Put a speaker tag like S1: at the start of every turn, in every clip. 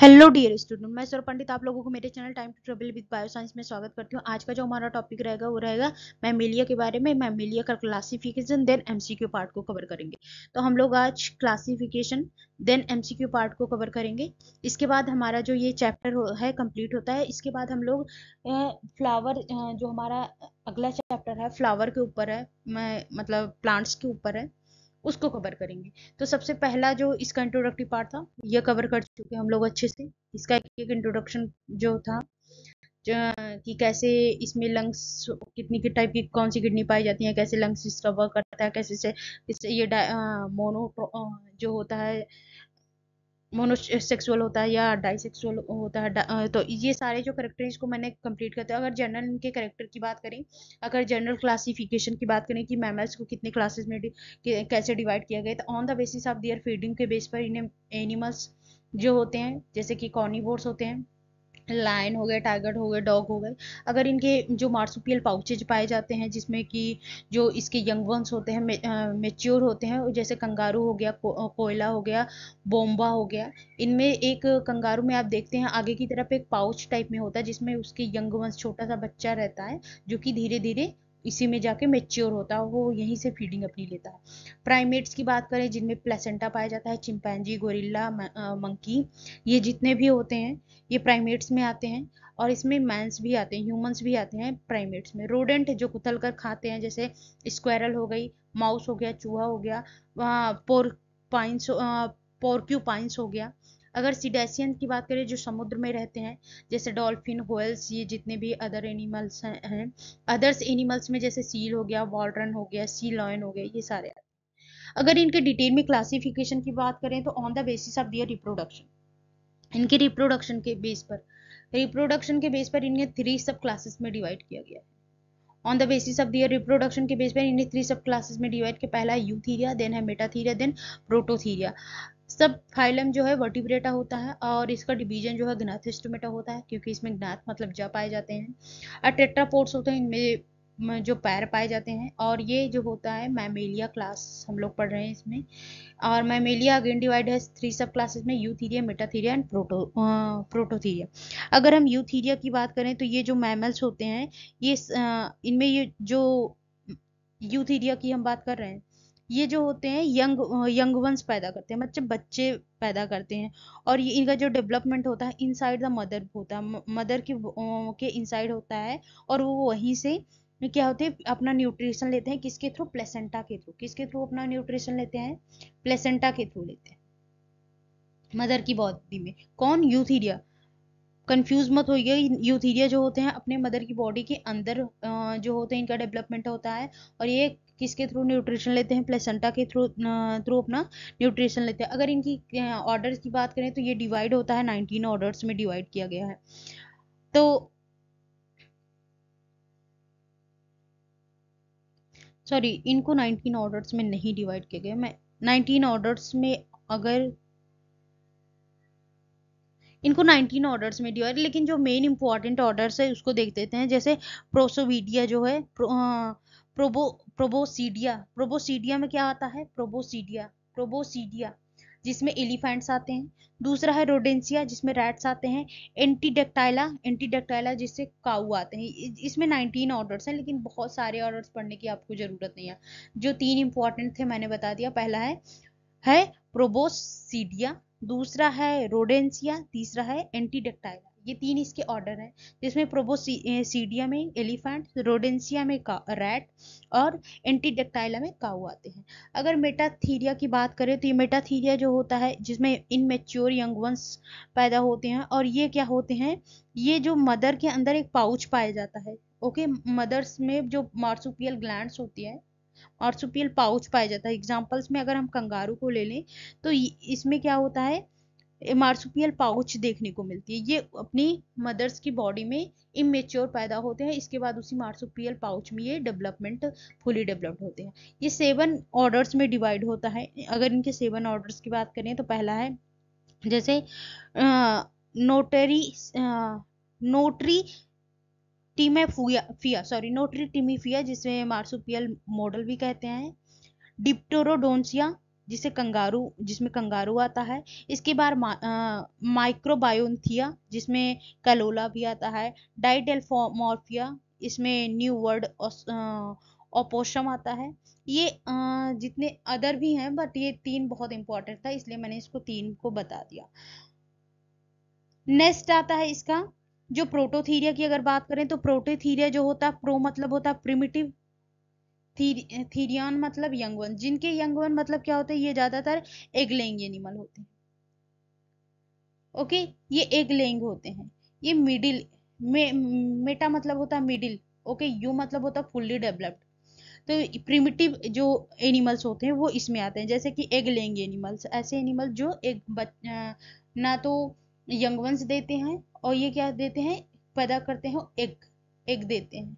S1: Hello dear student मैं सौर पंडित आप लोगों को मेरे channel time to travel with bio science में स्वागत करती हूँ आज का जो हमारा टॉपिक रहेगा वो रहेगा मैमिलिया के बारे में मैमिलिया का क्लासिफिकेशन देन एमसीक्यू पार्ट को कवर करेंगे तो हम लोग आज क्लासिफिकेशन देन एमसीक्यू पार्ट को कवर करेंगे इसके बाद हमारा जो ये चैप्टर हो, है कम्प्लीट होता है इसके बाद हम लोग फ्लावर जो हमारा अगला चैप्टर है फ्लावर के ऊपर है मतलब प्लांट्स के ऊपर है उसको कवर करेंगे तो सबसे पहला जो इसका इंट्रोडक्टिव पार्ट था ये कवर कर चुके हम लोग अच्छे से इसका एक, एक इंट्रोडक्शन जो था कि कैसे इसमें लंग्स कितनी की टाइप की कौन सी किडनी पाई जाती है कैसे लंग्स इसका वर्क करता है कैसे से इससे ये मोनो जो होता है मोनोसेक्सुअल होता है या डाइसेक्सुअल होता है तो ये सारे जो करेक्टर इसको मैंने कंप्लीट करते हैं अगर जनरल इनके करेक्टर की बात करें अगर जनरल क्लासिफिकेशन की बात करें कि मैमल्स को कितने क्लासेस में कैसे डिवाइड किया गया तो on the basis of their feeding के बेस पर इन्हें एनिमल्स जो होते हैं जैसे कि कॉर्निवोर्स होते हैं लायन हो गए टाइगर हो गए डॉग हो गए अगर इनके जो मार्सुपियल पाउचेज पाए जाते हैं जिसमें कि जो इसके यंग वंस होते हैं मेच्योर होते हैं जैसे कंगारू हो गया को, कोयला हो गया बोम्बा हो गया इनमें एक कंगारू में आप देखते हैं आगे की तरफ एक पाउच टाइप में होता है जिसमें उसके यंग वंस छोटा सा बच्चा रहता है जो कि धीरे धीरे इसी में जाके मेच्योर होता है वो यहीं से फीडिंग अपनी लेता है प्राइमेट्स की बात करें जिनमें प्लेसेंटा पाया जाता है चिंपैनजी गोरिल्ला मंकी ये जितने भी होते हैं ये प्राइमेट्स में आते हैं और इसमें मैंस भी आते हैं ह्यूमंस भी आते हैं प्राइमेट्स में रोडेंट जो कुतल कर खाते हैं जैसे स्क्वायरल हो गई माउस हो गया चूहा हो गया पोर पाइंस पोर्क्यू पाइंस हो गया अगर सीडेसियन की बात करें जो समुद्र में रहते हैं जैसे डॉल्फिन होल्स ये जितने भी अदर एनिमल्स हैं अदर्स एनिमल्स में जैसे सील हो गया वॉल्ड्रन हो गया सी लॉयन हो गया ये सारे अगर इनके डिटेल में क्लासिफिकेशन की बात करें तो on the basis of their reproduction इनके रिप्रोडक्शन के बेस पर रिप्रोडक्शन के बेस पर इन्हें थ्री सब क्लासेस में डिवाइड किया गया है on the basis of their reproduction के बेस पर इन्हें थ्री सब क्लासेस में डिवाइड किया पहला है यूथीरिया देन है Metatheria then Prototheria sub phylum जो है वर्टिब्रेटा होता है और इसका डिवीजन जो है ग्नाथिस्टोमेटा होता है क्योंकि इसमें ग्नाथ मतलब जा पाए जाते हैं और टेट्रापोर्ट्स होते हैं इनमें जो पैर पाए जाते हैं और ये जो होता है मैमेलिया क्लास हम लोग पढ़ रहे हैं इसमें और मैमेलिया अगेन डिवाइड है थ्री सब क्लासेस में Eutheria Metatheria and proto Prototheria अगर हम यूथीरिया की बात करें तो ये जो मैमल्स होते हैं ये इनमें ये जो यूथीरिया की हम बात कर रहे हैं ये जो होते हैं यंग यंग वंस पैदा करते हैं मतलब बच्चे पैदा करते हैं और ये इनका जो डेवलपमेंट होता है इनसाइड द मदर होता है मदर के के इनसाइड होता है और वो वहीं से क्या होते हैं अपना न्यूट्रिशन लेते हैं किसके थ्रू प्लेसेंटा के थ्रू किसके थ्रू अपना न्यूट्रिशन लेते हैं प्लेसेंटा के थ्रू लेते हैं मदर की बॉडी में कौन यूथीरिया कंफ्यूज मत होइए यूथीरिया जो होते हैं अपने मदर की बॉडी के अंदर जो होते हैं इनका डेवलपमेंट होता है और ये किसके थ्रू न्यूट्रिशन लेते हैं प्लेसेंटा के थ्रू थ्रू अपना न्यूट्रिशन लेते हैं अगर इनकी ऑर्डर्स की बात करें तो ये डिवाइड होता है नाइनटीन ऑर्डर्स में डिवाइड किया गया है तो सॉरी इनको 19 ऑर्डर्स में नहीं डिवाइड किया गया मैं नाइनटीन ऑर्डर्स में अगर इनको 19 ऑर्डर्स में डिवाइड लेकिन जो मेन इंपॉर्टेंट ऑर्डर्स है उसको देख देते हैं जैसे प्रोसोविडिया जो है प्रो, आ, प्रोबो प्रोबोसीडिया प्रोबोसीडिया में क्या आता है प्रोबोसीडिया प्रोबोसीडिया जिसमें एलिफेंट्स आते हैं दूसरा है रोडेंसिया जिसमें रैट्स आते हैं एंटीडेक्टाइला एंटीडेक्टाइला जिससे काऊ आते हैं इसमें 19 ऑर्डर्स हैं लेकिन बहुत सारे ऑर्डर्स पढ़ने की आपको ज़रूरत नहीं है जो तीन इंपॉर्टेंट थे मैंने बता दिया पहला है है प्रोबोसीडिया दूसरा है रोडेंसिया तीसरा है एंटीडेक्टाइला ये तीन इसके ऑर्डर हैं जिसमें प्रोबोसीडिया में एलिफेंट रोडेंसिया में का रैट और एंटीडेक्टाइला में काऊ आते हैं अगर मेटाथीरिया की बात करें तो ये मेटाथीरिया जो होता है जिसमें इनमेच्योर यंग वंस पैदा होते हैं और ये क्या होते हैं ये जो मदर के अंदर एक पाउच पाया जाता है ओके मदर्स में जो मार्सुपियल ग्लैंड होती है मार्सुपियल पाउच पाया जाता है एग्जाम्पल्स में अगर हम कंगारू को ले लें तो इसमें क्या होता है मार्सुपियल पाउच देखने को मिलती है ये अपनी मदर्स की बॉडी में इमेच्योर पैदा होते हैं इसके बाद उसी मार्सुपियल पाउच में ये डेवलपमेंट फुली डेवलप्ड होते हैं ये सेवन ऑर्डर्स में डिवाइड होता है अगर इनके सेवन ऑर्डर्स की बात करें तो पहला है जैसे नोटरी नोटरी टीमे फिया सॉरी नोटरी फिया जिसे मार्सुपियल मॉडल भी कहते हैं डिप्टोरोडोंसिया जिसे कंगारू जिसमें कंगारू आता है इसके बाद माइक्रोबायोन्थिया जिसमें कैलोला भी आता है डाइडेलफोमोर्फिया इसमें न्यू वर्ड ओपोशम आता है ये आ, जितने अदर भी हैं बट ये तीन बहुत इंपॉर्टेंट था इसलिए मैंने इसको तीन को बता दिया नेक्स्ट आता है इसका जो प्रोटोथीरिया की अगर बात करें तो प्रोटोथीरिया जो होता है प्रो मतलब होता है प्रिमिटिव थीर, थीरियन मतलब यंग वन जिनके यंग वन मतलब क्या होते हैं ये ज़्यादातर एग लेंग एनिमल होते हैं ओके ये एग लेंग होते हैं ये मिडिल मे, मेटा मतलब होता है मिडिल ओके यू मतलब होता है फुल्ली डेवलप्ड तो प्रिमिटिव जो एनिमल्स होते हैं वो इसमें आते हैं जैसे कि एग लेंग एनिमल्स ऐसे एनिमल जो एक बच, ना तो यंग वंस देते हैं और ये क्या देते हैं पैदा करते हैं एग एग देते हैं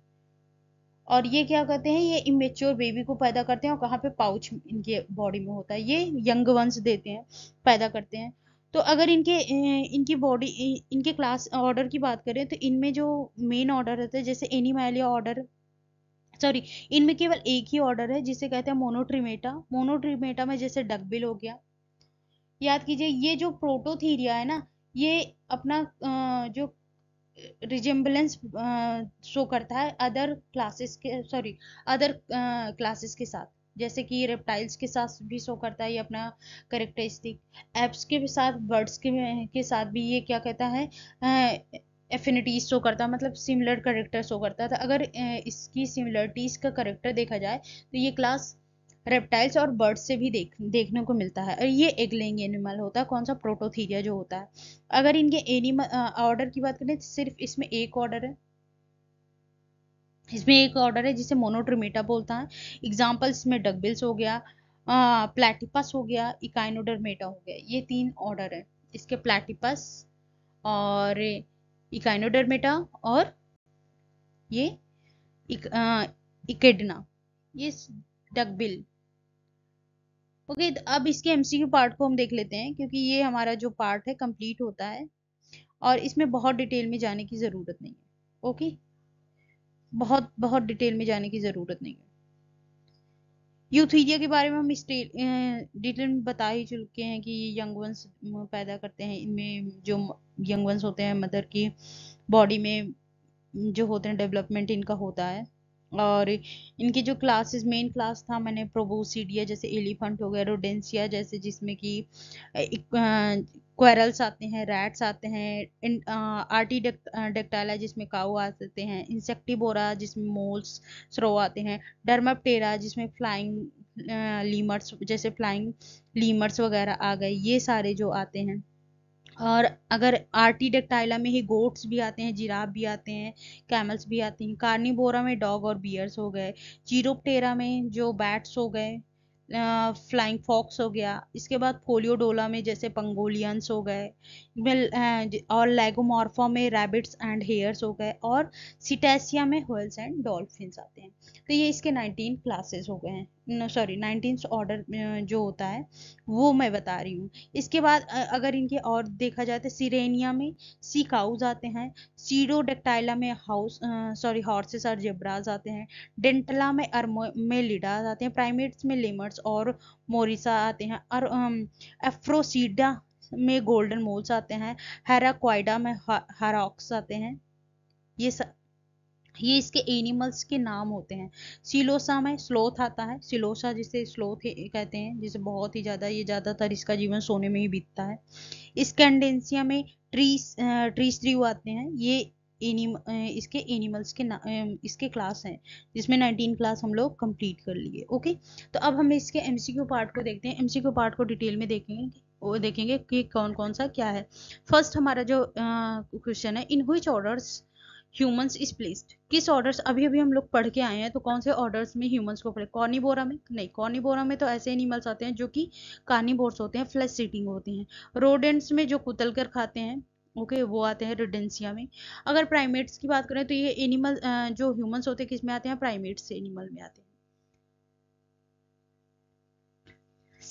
S1: और ये क्या करते हैं ये इमेच्योर बेबी को पैदा करते हैं और कहाँ पे पाउच इनके बॉडी में होता है ये यंग वंस देते हैं पैदा करते हैं तो अगर इनके इनकी बॉडी इनके क्लास ऑर्डर की बात करें तो इनमें जो मेन ऑर्डर रहता है जैसे एनिमैलिया ऑर्डर सॉरी इनमें केवल एक ही ऑर्डर है जिसे कहते हैं मोनोट्रीमेटा मोनोट्रीमेटा में जैसे डकबिल हो गया याद कीजिए ये जो प्रोटोथीरिया है ना ये अपना जो रिजेंबलेंस शो uh, करता है अदर क्लासेस के सॉरी अदर क्लासेस के साथ जैसे कि रेप्टाइल्स के साथ भी शो करता है ये अपना करेक्टरिस्टिक एप्स के साथ बर्ड्स के के साथ भी ये क्या कहता है एफिनिटीज uh, शो करता है मतलब सिमिलर करेक्टर शो करता था तो अगर uh, इसकी सिमिलरिटीज़ का करेक्टर देखा जाए तो ये क्लास रेप्टाइल्स और बर्ड्स से भी देख देखने को मिलता है और ये एगलेइंग एनिमल होता है कौन सा प्रोटोथीरिया जो होता है अगर इनके एनिमल ऑर्डर की बात करें सिर्फ इसमें एक ऑर्डर है इसमें एक ऑर्डर है जिसे मोनोट्रीमेटा बोलता है एग्जाम्पल्स में डगबिल्स हो गया प्लेटिपस हो गया इकाइनोडरमेटा हो गया ये तीन ऑर्डर है इसके प्लेटिपस और इकाइनोडरमेटा और ये इक, आ, इकेडना ये डगबिल ओके okay, तो अब इसके एमसीक्यू पार्ट को हम देख लेते हैं क्योंकि ये हमारा जो पार्ट है कंप्लीट होता है और इसमें बहुत डिटेल में जाने की ज़रूरत नहीं है ओके okay? बहुत बहुत डिटेल में जाने की ज़रूरत नहीं है यूथीजिया के बारे में हम इस डिटेल में बता ही चुके हैं कि ये यंग वंस पैदा करते हैं इनमें जो यंग वंस होते हैं मदर की बॉडी में जो होते हैं डेवलपमेंट इनका होता है और इनकी जो क्लासेस मेन क्लास था मैंने प्रोबोसीडिया जैसे एलिफेंट हो गया रोडेंसिया जैसे जिसमें कि क्वेरल्स आते हैं रैट्स आते हैं आर्टी जिसमें काऊ आ सकते हैं इंसेक्टिबोरा जिसमें मोल्स स्रो आते हैं डर्माप्टेरा जिसमें फ्लाइंग लीमर्स जैसे फ्लाइंग लीमर्स वगैरह आ गए ये सारे जो आते हैं और अगर आर्टी में ही गोट्स भी आते हैं जिराब भी आते हैं कैमल्स भी आते हैं कार्निबोरा में डॉग और बियर्स हो गए चीरोपटेरा में जो बैट्स हो गए फ्लाइंग फॉक्स हो गया इसके बाद कोलियोडोला में जैसे पंगोलियंस हो गए और लेगोमॉर्फा में रैबिट्स एंड हेयर्स हो गए और सिटेसिया में होल्स एंड डॉल्फिन आते हैं तो ये इसके 19 क्लासेस हो गए हैं सॉरी नाइनटीन ऑर्डर जो होता है वो मैं बता रही हूँ इसके बाद अगर इनके और देखा जाए तो सीरेनिया में सी काउज आते हैं सीडोडेक्टाइला में हाउस सॉरी हॉर्सेस और जेब्राज आते हैं डेंटला में अरमो में लिडाज आते हैं प्राइमेट्स में लेमर्स और मोरिसा आते हैं और एफ्रोसीडा में गोल्डन मोल्स आते हैं हैराक्वाइडा में हराक्स आते हैं ये सब ये इसके एनिमल्स के नाम होते हैं सिलोसा में स्लोथ आता है सिलोसा जिसे स्लोथ कहते हैं जिसे बहुत ही ज़्यादा ये ज़्यादातर इसका जीवन सोने में ही बीतता है स्कैंडेंसिया में ट्रीस ट्रीस ड्रीव आते हैं ये एनिम इसके एनिमल्स के इसके क्लास हैं जिसमें 19 क्लास हम लोग कंप्लीट कर लिए ओके तो अब हम इसके एमसीक्यू पार्ट को देखते हैं एमसीक्यू पार्ट को डिटेल में देखेंगे वो देखेंगे कि कौन कौन सा क्या है फर्स्ट हमारा जो क्वेश्चन है in which orders humans is placed किस ऑर्डर्स अभी अभी हम लोग पढ़ के आए हैं तो कौन से ऑर्डर्स में ह्यूमंस को पढ़े कॉर्निबोरा में नहीं कॉर्निबोरा में तो ऐसे एनिमल्स आते हैं जो कि कार्निबोर्स होते हैं फ्लैश सीटिंग होते हैं रोडेंट्स में जो कुतल कर खाते हैं ओके okay, वो आते हैं रिडेंसिया में अगर प्राइमेट्स की बात करें तो ये एनिमल जो ह्यूमंस होते हैं किस में आते हैं प्राइमेट्स एनिमल में आते हैं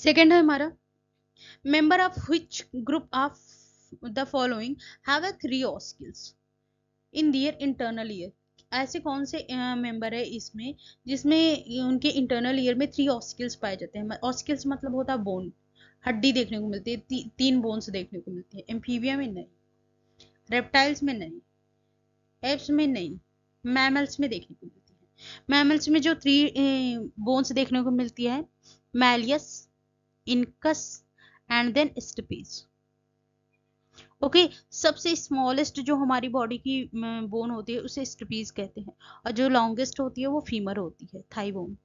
S1: सेकेंड है हमारा member of which group of the following have a three ossicles in their internal ear ऐसे कौन से मेंबर है इसमें जिसमें उनके इंटरनल ईयर में थ्री ऑस्किल्स पाए जाते हैं ऑस्किल्स मतलब होता है बोन हड्डी देखने को मिलती है ती, तीन बोन्स देखने को मिलते हैं एम्फीविया में नहीं रेप्टाइल्स में नहीं एप्स में नहीं मैमल्स में देखने को मिलती है मैमल्स में जो थ्री बोन्स देखने को मिलती है malleus incus and then stapes okay सबसे स्मॉलेस्ट जो हमारी बॉडी की बोन होती है उसे स्ट्रिपीज कहते हैं और जो लॉन्गेस्ट होती है वो फीमर होती है थाई बोन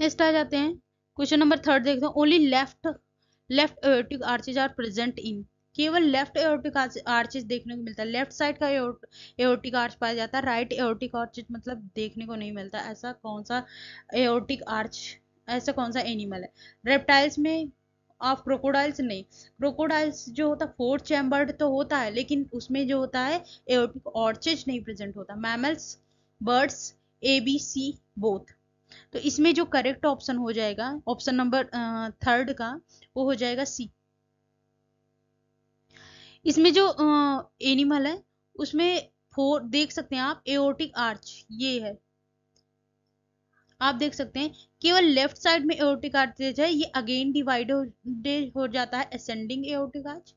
S1: नेक्स्ट आ जाते हैं क्वेश्चन नंबर थर्ड देखते हैं only left left aortic arches are present in केवल लेफ्ट एओटिक आर्चेज देखने को मिलता है लेफ्ट साइड का एओटिक आर्च पाया जाता है राइट एओटिक आर्चेज मतलब देखने को नहीं मिलता ऐसा कौन सा एओटिक आर्च ऐसा कौन सा एनिमल है रेप्टाइल्स में ऑफ क्रोकोडाइल्स नहीं क्रोकोडाइल्स जो होता है फोर्थ चैम्बर्ड तो होता है लेकिन उसमें जो होता है एओटिक ऑर्चिज नहीं प्रेजेंट होता mammals birds A B C both तो इसमें जो करेक्ट ऑप्शन हो जाएगा ऑप्शन नंबर थर्ड का वो हो जाएगा सी इसमें जो एनिमल है उसमें फोर देख सकते हैं आप एओटिक आर्च ये है आप देख सकते हैं केवल लेफ्ट साइड में एओटिक आर्टरीज है ये अगेन डिवाइड हो जाता है असेंडिंग एओटिक आर्च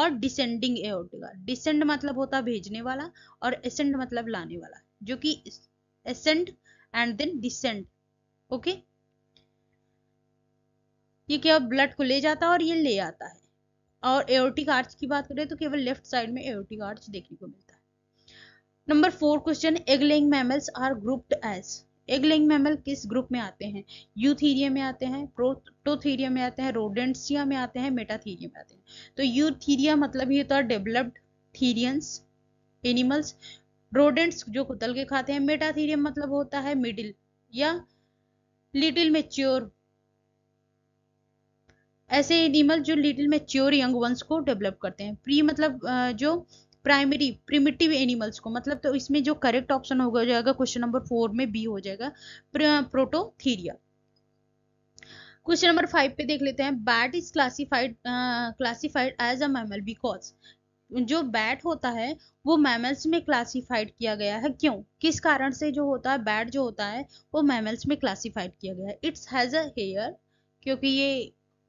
S1: और डिसेंडिंग एओटिक आर्च डिसेंड मतलब होता है भेजने वाला और असेंड मतलब लाने वाला जो कि ascend and then descend okay ये केवल ब्लड को ले जाता है और ये ले आता है और एओटिक आर्च की बात करें तो केवल लेफ्ट साइड में एओटिक आर्च देखने को मिलता है number four question egg laying mammals are grouped as egg laying mammal किस ग्रुप में आते हैं यूथीरिया में आते हैं प्रोटोथीरिया में आते हैं रोडेंसिया में आते हैं मेटाथीरिया में आते हैं तो यूथीरिया मतलब ये होता डेवलप्ड थीरियंस एनिमल्स रोडेंट्स जो कुतल के खाते हैं मेटाथीरियम मतलब होता है मिडिल या लिटिल मेच्योर ऐसे एनिमल जो लिटिल मेच्योर यंग वंस को डेवलप करते हैं प्री मतलब जो प्राइमरी प्रिमिटिव एनिमल्स को मतलब तो इसमें जो करेक्ट ऑप्शन हो जाएगा क्वेश्चन नंबर फोर में बी हो जाएगा प्रोटोथीरिया क्वेश्चन नंबर फाइव पे देख लेते हैं bat is classified classified as a mammal because जो बैट होता है वो मैमल्स में क्लासिफाइड किया गया है क्यों किस कारण से जो होता है बैट जो होता है वो मैमल्स में क्लासिफाइड किया गया है इट्स हैज़ अ हेयर क्योंकि ये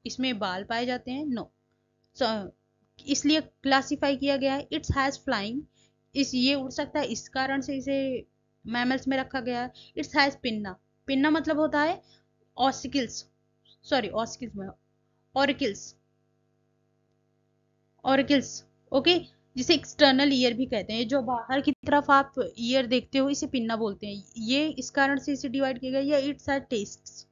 S1: इसमें बाल पाए जाते हैं नो no. so, इसलिए क्लासिफाई किया गया है इट्स हैज़ फ्लाइंग इस ये उड़ सकता है इस कारण से इसे मैमल्स में रखा गया है इट्स हैज़ पिन्ना पिन्ना मतलब होता है ऑस्किल्स सॉरी ऑस्किल्स में ऑरिकल्स ऑरिकल्स ओके जिसे एक्सटर्नल ईयर भी कहते हैं जो बाहर की तरफ आप ईयर देखते हो इसे पिन्ना बोलते हैं ये इस कारण से इसे डिवाइड किया गया या इट्स हैज टेस्ट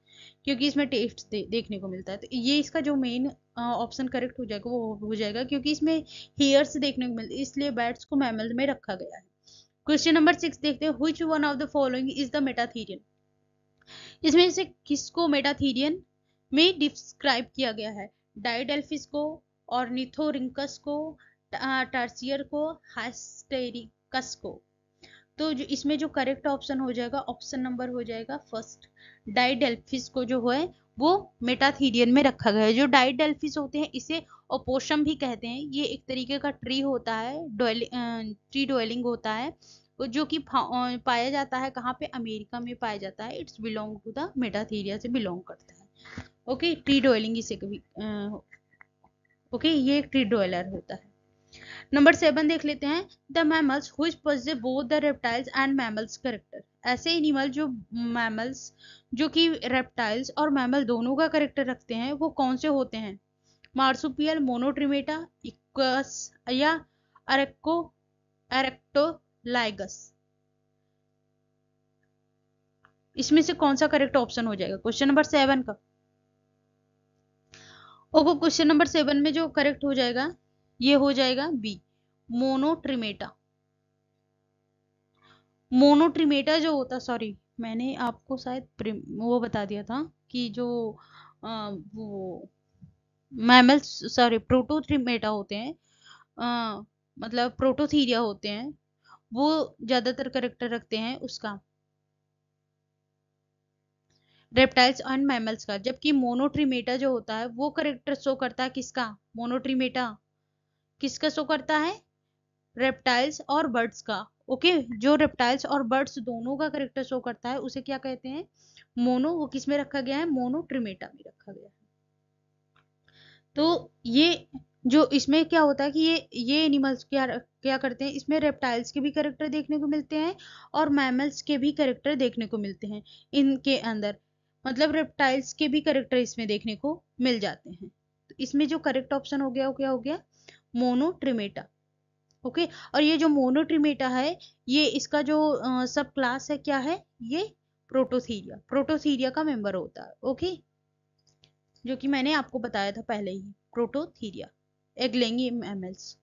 S1: क्योंकि इसमें टेस्ट दे, देखने को मिलता है तो ये इसका जो मेन ऑप्शन करेक्ट हो जाएगा वो हो जाएगा क्योंकि इसमें हेयर्स देखने को मिलते इसलिए बैट्स को मैमल में रखा गया है क्वेश्चन नंबर सिक्स देखते हैं which one of the following is the metatherian इसमें से किसको मेटाथीरियन में डिस्क्राइब किया गया है डाइडेल्फिस को और निथोरिंकस को टर्सियर को हास्टेरिकस को तो जो इसमें जो करेक्ट ऑप्शन हो जाएगा ऑप्शन नंबर हो जाएगा फर्स्ट डाइडेल्फिस को जो है वो मेटाथीरियन में रखा गया है जो डाइट डेल्फिस होते हैं इसे ओपोशम भी कहते हैं ये एक तरीके का ट्री होता है ट्री डोलिंग होता है जो कि पाया जाता है कहाँ पे अमेरिका में पाया जाता है it's belong to the Metatheria से बिलोंग करता है ओके ट्री डोलिंग इसे कभी ओके ये एक ट्री डोलर होता है नंबर सेवन देख लेते हैं the mammals whose pose both the reptiles and mammals character ऐसे एनिमल जो मैमल्स जो कि रेप्टाइल्स और मैमल दोनों का करेक्टर रखते हैं वो कौन से होते हैं मार्सुपियल मोनोट्रीमेटा इक्वस या अरेक्को एरेक्टोलाइगस इसमें से कौन सा करेक्ट ऑप्शन हो जाएगा क्वेश्चन नंबर सेवन का ओके क्वेश्चन नंबर सेवन में जो करेक्ट हो जाएगा ये हो जाएगा बी मोनोट्रीमेटा मोनोट्रीमेटा जो होता सॉरी मैंने आपको शायद वो बता दिया था कि जो आ, वो मैमल्स सॉरी प्रोटोथ्रीमेटा होते हैं आ, मतलब प्रोटोथीरिया होते हैं वो ज्यादातर करेक्टर रखते हैं उसका रेप्टाइल्स एंड मैमल्स का जबकि मोनोट्रीमेटा जो होता है वो करेक्टर शो करता है किसका मोनोट्रीमेटा किसका शो करता है रेप्टाइल्स और बर्ड्स का ओके जो रेप्टाइल्स और बर्ड्स दोनों का करेक्टर शो करता है उसे क्या कहते हैं मोनो वो किसमें रखा गया है मोनो ट्रिमेटा में रखा गया है तो ये जो इसमें क्या होता है कि ये ये एनिमल्स क्या क्या करते हैं इसमें रेप्टाइल्स के भी करेक्टर देखने को मिलते हैं और मैमल्स के भी करेक्टर देखने को मिलते हैं इनके अंदर मतलब रेप्टाइल्स के भी करेक्टर इसमें देखने को मिल जाते हैं तो इसमें जो करेक्ट ऑप्शन हो गया वो क्या हो गया मोनोट्रिमेटा ओके और ये जो मोनोट्रीमेटा है ये इसका जो सब क्लास है क्या है ये प्रोटोसीरिया प्रोटोसीरिया का मेंबर होता है ओके जो कि मैंने आपको बताया था पहले ही Prototheria egg mammals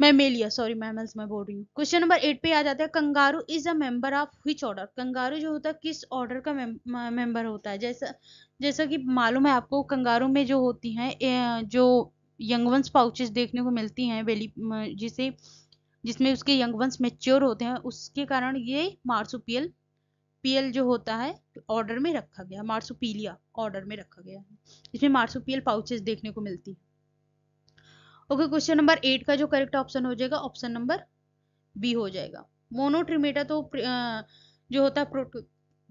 S1: Mammalia sorry mammals मैं बोल रही हूँ क्वेश्चन नंबर एट पे आ जाता है kangaroo is a member of which order kangaroo जो होता है किस ऑर्डर का मेंबर होता है जैसा जैसा कि मालूम है आपको कंगारू में जो होती हैं जो यंग वंस पाउचेस देखने को मिलती हैं वेली जिसे जिसमें उसके यंग वंस मेच्योर होते हैं उसके कारण ये मार्सुपियल पीएल जो होता है ऑर्डर में रखा गया मार्सुपीलिया ऑर्डर में रखा गया है इसमें मार्सुपियल पाउचेस देखने को मिलती है ओके क्वेश्चन नंबर एट का जो करेक्ट ऑप्शन हो जाएगा ऑप्शन नंबर बी हो जाएगा मोनोट्रीमेटा तो जो होता है प्रोटो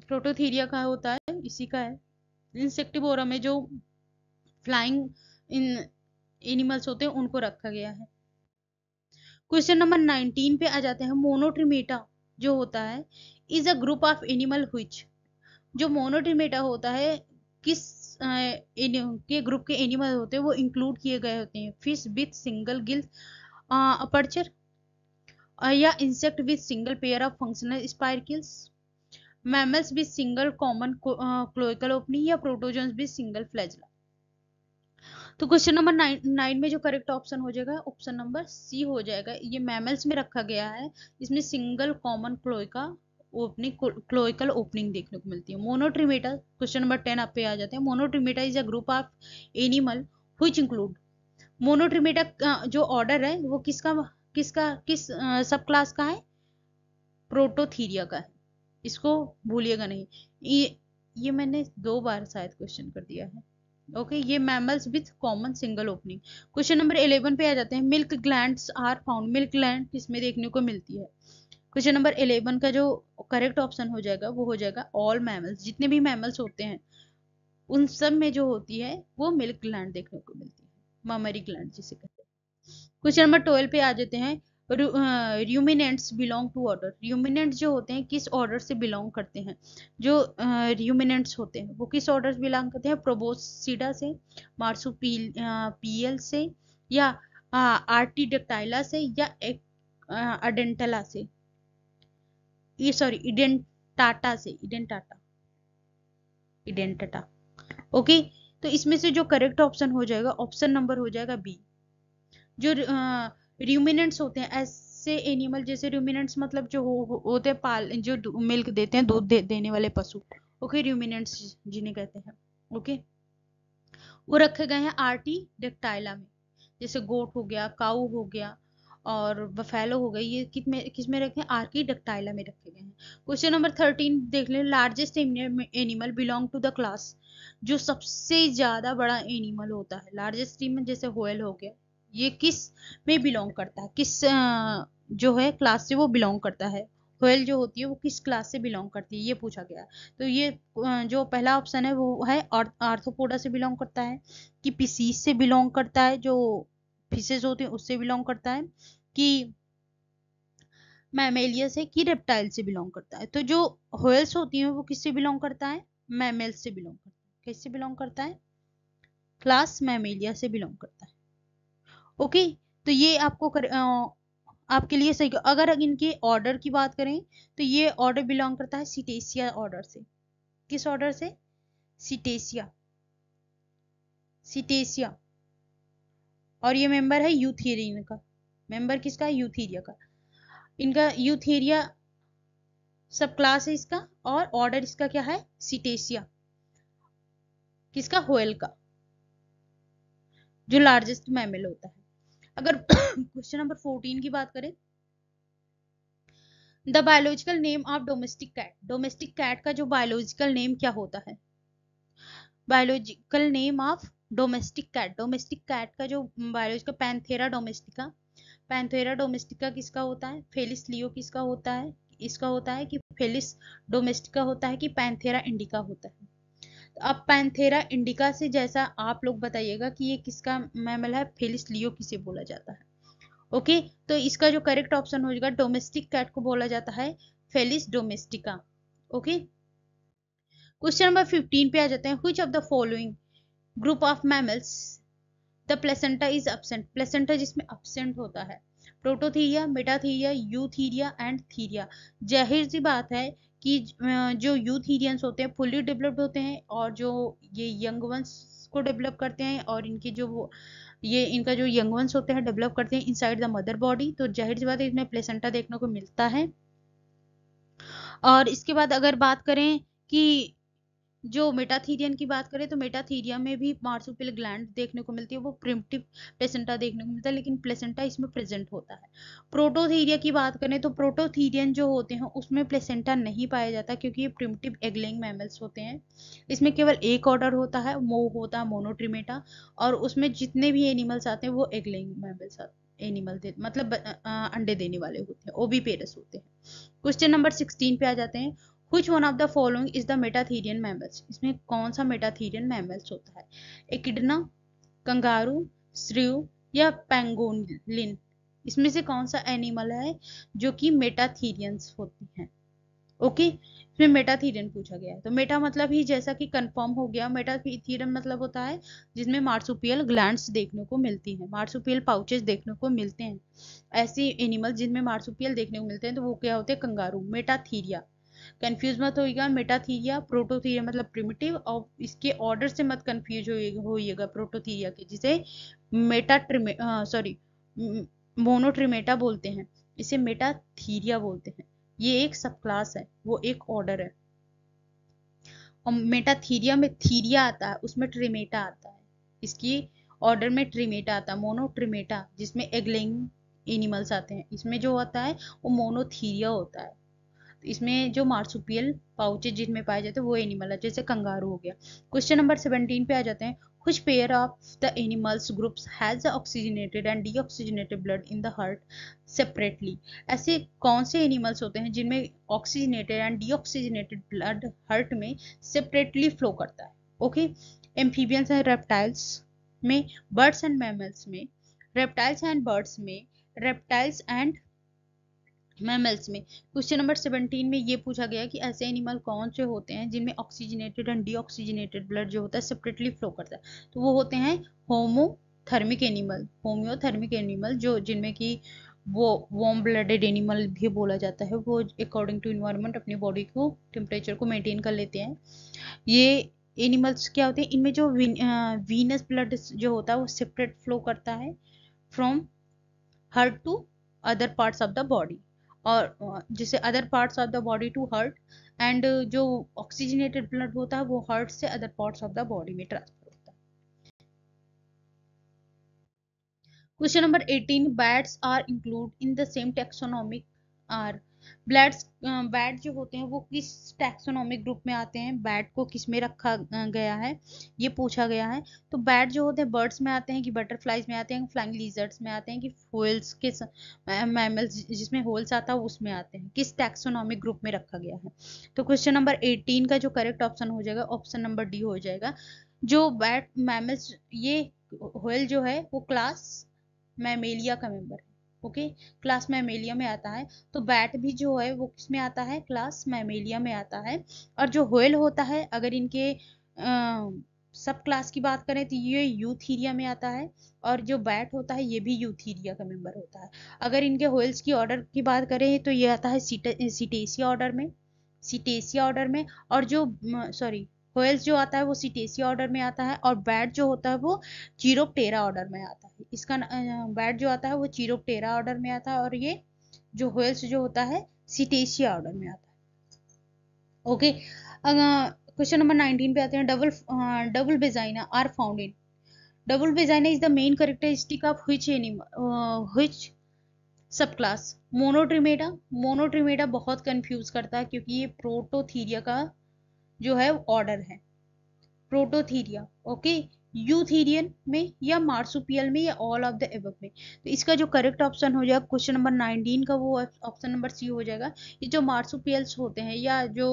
S1: प्रोटोथीरिया का होता है इसी का है इंसेक्टिवोरा में जो फ्लाइंग एनिमल्स होते हैं उनको रखा गया है क्वेश्चन नंबर नाइनटीन पे आ जाते हैं मोनोट्रीमेटा जो होता है is a group of animal which जो मोनोट्रीमेटा होता है किस के ग्रुप के एनिमल होते हैं वो इंक्लूड किए गए होते हैं fish with single gill aperture या insect with single pair of functional spiracles mammals with single common cloacal opening या प्रोटोजोन्स विथ सिंगल फ्लैजला तो क्वेश्चन नंबर नाइन में जो करेक्ट ऑप्शन हो जाएगा ऑप्शन नंबर सी हो जाएगा ये मैमल्स में रखा गया है इसमें single common cloaca opening cloacal opening देखने को मिलती है मोनोट्रीमेटा क्वेश्चन नंबर टेन आप पे आ जाते हैं Monotremata is a group of animal which include Monotremata जो ऑर्डर है वो किसका किसका किस सब क्लास का है प्रोटोथीरिया का है इसको भूलिएगा नहीं ये ये मैंने दो बार शायद क्वेश्चन कर दिया है ओके ये mammals with common single opening question number eleven पे आ जाते हैं milk glands are found milk gland किसमें देखने को मिलती है क्वेश्चन नंबर इलेवन का जो करेक्ट ऑप्शन हो जाएगा वो हो जाएगा ऑल मैमल्स जितने भी मैमल्स होते हैं उन सब में जो होती है वो मिल्क ग्लैंड देखने को मिलती है मामरी ग्लैंड जिसे कहते हैं क्वेश्चन नंबर ट्वेल्व पे आ जाते हैं ruminants belong to order ruminants जो होते हैं किस ऑर्डर से बिलोंग करते हैं जो रूमिनेंट्स uh, होते हैं वो किस ऑर्डर से बिलोंग करते हैं प्रोबोसिडा से मार्सू पील, से या आर्टिडक्टाइला से या एक, uh, से सॉरी इडेंटाटा से इडेंटाटा इडेंटाटा ओके तो इसमें से जो करेक्ट ऑप्शन हो जाएगा ऑप्शन नंबर हो जाएगा बी जो रूमिनेंट्स होते हैं ऐसे एनिमल जैसे रूमिनेंट्स मतलब जो हो, होते हैं पाल जो मिल्क देते हैं दूध दे, देने वाले पशु ओके रूमिनेंट्स जिन्हें कहते हैं ओके वो रखे गए हैं आर्टी डेक्टाइला में जैसे गोट हो गया काऊ हो गया और बफेलो हो गई ये किस में किस में रखे हैं आर्किडेक्टाइला में रखे गए हैं क्वेश्चन नंबर थर्टीन देख लें largest animal belong to the class जो सबसे ज़्यादा बड़ा एनिमल होता है लार्जेस्ट एनिमल जैसे होयल हो गया ये किस में बिलोंग करता है किस जो है क्लास से वो बिलोंग करता है कोयल जो होती है वो किस क्लास से बिलोंग करती है ये पूछा गया तो ये जो पहला ऑप्शन है वो है आर्थोपोडा से बिलोंग करता है कि पिसीस से बिलोंग करता है जो फिशेज होते हैं उससे बिलोंग करता है कि मैमेलिया से कि रेप्टाइल से बिलोंग करता है तो जो होयल्स होती हैं वो किससे बिलोंग करता है मैमेल से बिलोंग करता है किससे बिलोंग करता है क्लास मैमेलिया से बिलोंग करता है ओके तो ये आपको कर, आपके लिए सही अगर इनके ऑर्डर की बात करें तो ये ऑर्डर बिलोंग करता है सिटेसिया ऑर्डर से किस ऑर्डर से सिटेसिया सिटेसिया और ये मेंबर है यूथेरियन का मेंबर किसका है यूथेरिया का इनका यूथेरिया सब क्लास है इसका और ऑर्डर इसका क्या है सिटेसिया किसका होयल का जो लार्जेस्ट मैमल होता है अगर क्वेश्चन नंबर फोर्टीन की बात करें the biological name of domestic cat domestic cat का जो बायोलॉजिकल नेम क्या होता है biological name of domestic cat domestic cat का जो biological Panthera domestica Panthera domestica किसका होता है फेलिस लियो किसका होता है इसका होता है कि फेलिस डोमेस्टिका होता है कि पैंथेरा इंडिका होता है तो अब पैंथेरा इंडिका से जैसा आप लोग बताइएगा कि ये किसका मैमल है फेलिस लियो किसे बोला जाता है ओके तो इसका जो करेक्ट ऑप्शन हो जाएगा डोमेस्टिक कैट को बोला जाता है Felis domestica okay question number fifteen पे आ जाते हैं which of the following group of mammals the placenta is absent placenta जिसमें अपसेंट होता है Prototheria Metatheria Eutheria and Theria जाहिर सी बात है कि जो यूथ हीरियंस होते हैं फुली डेवलप्ड होते हैं और जो ये यंग वंस को डेवलप करते हैं और इनके जो ये इनका जो यंग वंस होते हैं डेवलप करते हैं इनसाइड द मदर बॉडी तो जाहिर सी बात है इसमें प्लेसेंटा देखने को मिलता है और इसके बाद अगर बात करें कि जो मेटाथीरियन की बात करें तो मेटाथीरिया में भी मार्सुपिल ग्लैंड देखने को मिलती है वो प्रिमटिव प्लेसेंटा देखने को मिलता है लेकिन प्लेसेंटा इसमें प्रेजेंट होता है प्रोटोथीरिया की बात करें तो प्रोटोथीरियन जो होते हैं उसमें प्लेसेंटा नहीं पाया जाता क्योंकि ये प्रिमटिव एगलिंग मैमल्स होते हैं इसमें केवल एक ऑर्डर होता है मो होता है मोनोट्रीमेटा और उसमें जितने भी एनिमल्स आते हैं वो एगलिंग मैमल्स आते हैं एनिमल दे मतलब अंडे देने वाले होते हैं ओबी पेरस होते हैं क्वेश्चन नंबर सिक्सटीन पे आ जाते हैं कुछ one of the following is the metatherian mammals इसमें कौन सा मेटाथीरियन मैमल्स होता है एकिडना कंगारू श्रीव या पेंगोलिन इसमें से कौन सा एनिमल है जो कि मेटाथीरियंस होती हैं ओके इसमें मेटाथीरियन पूछा गया है तो मेटा मतलब ही जैसा कि कंफर्म हो गया मेटाथीरियन मतलब होता है जिसमें मार्सुपियल ग्लैंड्स देखने को मिलती हैं मार्सुपियल पाउचेस देखने को मिलते हैं ऐसे एनिमल जिनमें मार्सुपियल देखने को मिलते हैं तो वो क्या होते हैं कंगारू मेटाथीरिया कंफ्यूज मत होइएगा मेटाथीरिया प्रोटोथीरिया मतलब प्रिमिटिव और इसके ऑर्डर से मत कंफ्यूज होइएगा प्रोटोथीरिया के जिसे मेटाट्रिमे सॉरी मोनोट्रीमेटा बोलते हैं इसे मेटाथीरिया बोलते हैं ये एक सब क्लास है वो एक ऑर्डर है और मेटाथीरिया में थीरिया आता है उसमें ट्रिमेटा आता है इसकी ऑर्डर में ट्रिमेटा आता है ट्रिमेटा जिसमें एग्लिंग एनिमल्स आते हैं इसमें जो होता है वो मोनोथीरिया होता है इसमें जो मार्सुपियल पाउचे जिनमें पाए जाते हैं वो एनिमल है जैसे कंगारू हो गया क्वेश्चन नंबर सेवनटीन पे आ जाते हैं कुछ pair of the animals groups has oxygenated and deoxygenated blood in the heart separately ऐसे कौन से एनिमल्स होते हैं जिनमें oxygenated and deoxygenated blood heart में सेपरेटली फ्लो करता है ओके एम्फीबियंस एंड रेप्टाइल्स में बर्ड्स एंड मैमल्स में रेप्टाइल्स एंड बर्ड्स में रेप्टाइल्स एंड मैमल्स में क्वेश्चन नंबर सेवनटीन में ये पूछा गया कि ऐसे एनिमल कौन से होते हैं जिनमें ऑक्सीजनेटेड एंड डीऑक्सीजनेटेड ब्लड जो होता है सेपरेटली फ्लो करता है तो वो होते हैं होमोथर्मिक एनिमल होम्योथर्मिक एनिमल जो जिनमें कि वो वॉम ब्लडेड एनिमल भी बोला जाता है वो अकॉर्डिंग टू इन्वायरमेंट अपनी बॉडी को टेम्परेचर को मेंटेन कर लेते हैं ये एनिमल्स क्या होते हैं इनमें जो वीनस ब्लड जो होता है वो सेपरेट फ्लो करता है from heart to other parts of the body और जिसे other parts of the body to heart and जो ऑक्सीजनेटेड ब्लड होता है वो हर्ट से other parts of the body में ट्रांसफर होता है question number 18 bats are include in the same taxonomic or ब्लैड बैट जो होते हैं वो किस टैक्सोनॉमिक ग्रुप में आते हैं बैट को किस में रखा गया है ये पूछा गया है तो बैट जो होते हैं बर्ड्स में आते हैं कि बटरफ्लाइज में आते हैं फ्लाइंग लीजर्ड्स में आते हैं कि होल्स के मैमल्स जिसमें होल्स आता है उसमें आते हैं किस टैक्सोनॉमिक ग्रुप में रखा गया है तो क्वेश्चन नंबर एटीन का जो करेक्ट ऑप्शन हो जाएगा ऑप्शन नंबर डी हो जाएगा जो बैट मैमल्स ये होल जो है वो क्लास मैमेलिया का मेंबर है ओके क्लास मैमेलिया में आता है तो बैट भी जो है वो किस में आता है क्लास मैमेलिया में आता है और जो होयल होता है अगर इनके आ, सब क्लास की बात करें तो ये यूथीरिया में आता है और जो बैट होता है ये भी यूथीरिया का मेंबर होता है अगर इनके होल्स की ऑर्डर की बात करें तो ये आता है सीटेसिया ऑर्डर में सीटेसिया ऑर्डर में और जो सॉरी होयल्स जो आता है वो सीटेसिया ऑर्डर में आता है और बैट जो होता है वो चीरोपटेरा ऑर्डर में आता है इसका बैट जो आता है वो चीरोपटेरा ऑर्डर में आता है और ये जो होयल्स जो होता है सीटेसिया ऑर्डर में आता है ओके क्वेश्चन नंबर नाइनटीन पे आते हैं double double vagina are found in double vagina is the main characteristic of which animal which sub class मोनोट्रीमेटा मोनोट्रीमेटा बहुत कंफ्यूज करता है क्योंकि ये प्रोटोथीरिया का जो है ऑर्डर है प्रोटोथीरिया ओके यूथीरियन में या मार्सुपियल में या ऑल ऑफ द एबव में तो इसका जो करेक्ट ऑप्शन हो जाएगा क्वेश्चन नंबर नाइनटीन का वो ऑप्शन नंबर सी हो जाएगा ये जो मार्सुपियल्स होते हैं या जो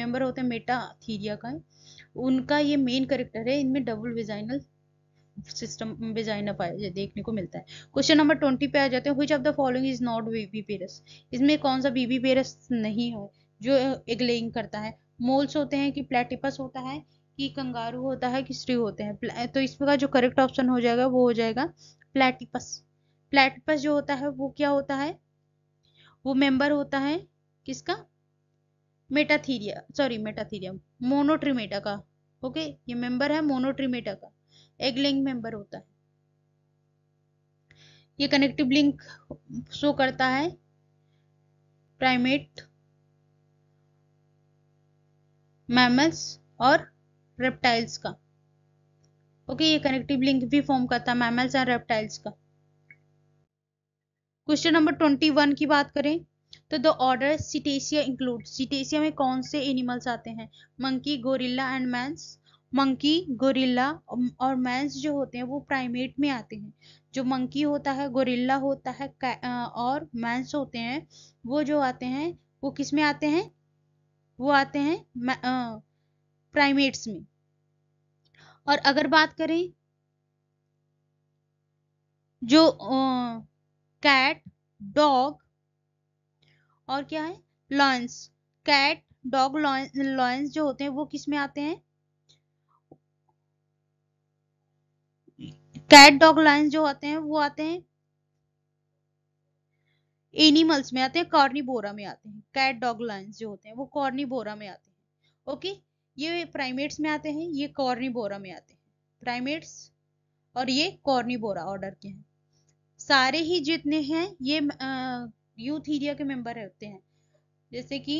S1: मेंबर होते हैं मेटाथीरिया का उनका ये मेन करेक्टर है इनमें डबल विजाइनल सिस्टम विजाइना पाया देखने को मिलता है क्वेश्चन नंबर ट्वेंटी पे आ जाते हैं which of the following is not viviparous इसमें कौन सा बीबी पेरस नहीं है जो एग्लेइंग करता है मोल्स होते हैं कि प्लेटिपस होता है कि कंगारू होता है कि स्त्री होते हैं तो इस प्रकार जो करेक्ट ऑप्शन हो जाएगा वो हो जाएगा प्लेटिपस प्लेटिपस जो होता है वो क्या होता है वो मेंबर होता है किसका मेटाथीरिया सॉरी मेटाथीरिया मोनोट्रीमेटा का ओके ये मेंबर है मोनोट्रीमेटा का एग लिंग मेंबर होता है ये कनेक्टिव लिंक शो करता है प्राइमेट मैमल्स और रेप्टाइल्स का ओके ये कनेक्टिव लिंक भी फॉर्म करता है मैमल्स और रेप्टाइल्स का क्वेश्चन नंबर ट्वेंटी वन की बात करें तो the order Cetacea include Cetacea में कौन से एनिमल्स आते हैं monkey gorilla and mans monkey gorilla और मैंस जो होते हैं वो प्राइमेट में आते हैं जो मंकी होता है गोरिल्ला होता है और मैंस होते हैं वो जो आते हैं वो किस में आते हैं वो आते हैं प्राइमेट्स में और अगर बात करें जो कैट डॉग और क्या है लॉन्स कैट डॉग लॉयंस जो होते हैं वो किस में आते हैं कैट डॉग लॉयंस जो आते हैं वो आते हैं एनिमल्स में आते हैं कॉर्निबोरा में आते हैं कैट डॉग लाइन्स जो होते हैं वो कॉर्निबोरा में आते हैं ओके ये प्राइमेट्स में आते हैं ये कॉर्निबोरा में आते हैं प्राइमेट्स और ये कॉर्निबोरा ऑर्डर के हैं सारे ही जितने हैं ये यूथीरिया के मेंबर होते हैं जैसे कि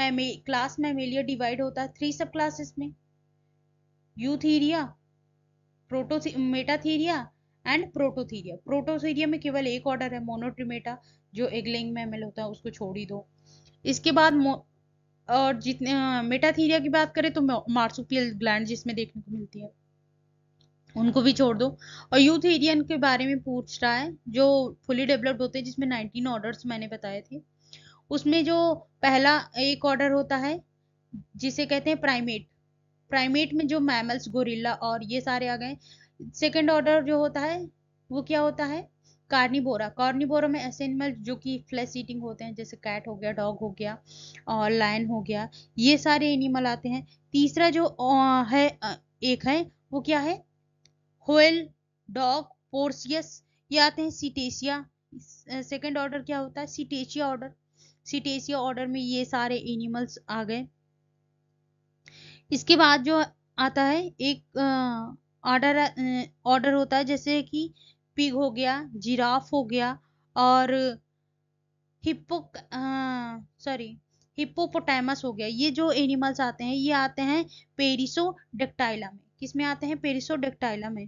S1: मैमे क्लास मैमेलिया डिवाइड होता है थ्री सब क्लासेस में Eutheria proto Metatheria and Prototheria Prototheria में केवल एक ऑर्डर है मोनोट्रीमेटा जो एगलिंग में मिल होता है उसको छोड़ ही दो इसके बाद और जितने मेटाथीरिया हाँ, की बात करें तो मार्सुपियल ग्लैंड जिसमें देखने को मिलती है उनको भी छोड़ दो और यूथेरियन के बारे में पूछ रहा है जो फुली डेवलप्ड होते हैं जिसमें 19 ऑर्डर्स मैंने बताए थे उसमें जो पहला एक ऑर्डर होता है जिसे कहते हैं प्राइमेट प्राइमेट में जो मैमल्स गोरिल्ला और ये सारे आ गए सेकेंड ऑर्डर जो होता है वो क्या होता है कार्निबोरा कार्निबोरा में ऐसे एनिमल जो कि फ्लैश ईटिंग होते हैं जैसे कैट हो गया डॉग हो गया और लायन हो गया ये सारे एनिमल आते हैं तीसरा जो है एक है वो क्या है होल डॉग पोर्सियस ये आते हैं सीटेशिया सेकेंड ऑर्डर क्या होता है सीटेशिया ऑर्डर सीटेशिया ऑर्डर में ये सारे एनिमल्स आ गए इसके बाद जो आता है एक ऑर्डर ऑर्डर होता है जैसे कि पिग हो गया जिराफ हो गया और हिप्पो सॉरी हिप्पोपोटामस हो गया ये जो एनिमल्स आते हैं ये आते हैं पेरिसो डेक्टाइला में किसमें आते हैं पेरिसो डेक्टाइला में